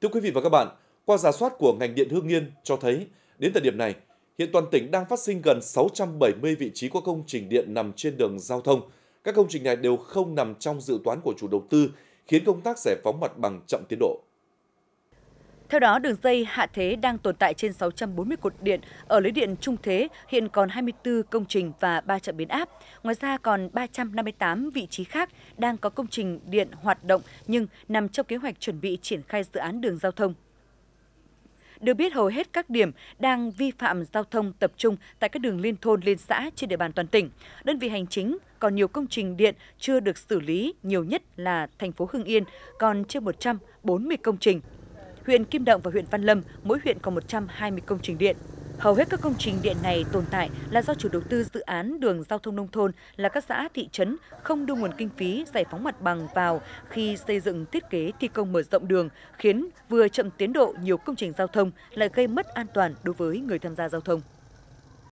Thưa quý vị và các bạn, qua giả soát của ngành điện Hương Yên cho thấy, đến thời điểm này, hiện toàn tỉnh đang phát sinh gần 670 vị trí có công trình điện nằm trên đường giao thông. Các công trình này đều không nằm trong dự toán của chủ đầu tư, khiến công tác giải phóng mặt bằng chậm tiến độ. Theo đó, đường dây hạ thế đang tồn tại trên 640 cột điện ở lưới điện trung thế, hiện còn 24 công trình và 3 trạm biến áp. Ngoài ra còn 358 vị trí khác đang có công trình điện hoạt động nhưng nằm trong kế hoạch chuẩn bị triển khai dự án đường giao thông. Được biết hầu hết các điểm đang vi phạm giao thông tập trung tại các đường liên thôn liên xã trên địa bàn toàn tỉnh. Đơn vị hành chính còn nhiều công trình điện chưa được xử lý, nhiều nhất là thành phố Hưng Yên, còn trên 140 công trình huyện Kim Động và huyện Văn Lâm, mỗi huyện có 120 công trình điện. Hầu hết các công trình điện này tồn tại là do chủ đầu tư dự án đường giao thông nông thôn là các xã thị trấn không đưa nguồn kinh phí giải phóng mặt bằng vào khi xây dựng thiết kế thi công mở rộng đường, khiến vừa chậm tiến độ nhiều công trình giao thông lại gây mất an toàn đối với người tham gia giao thông.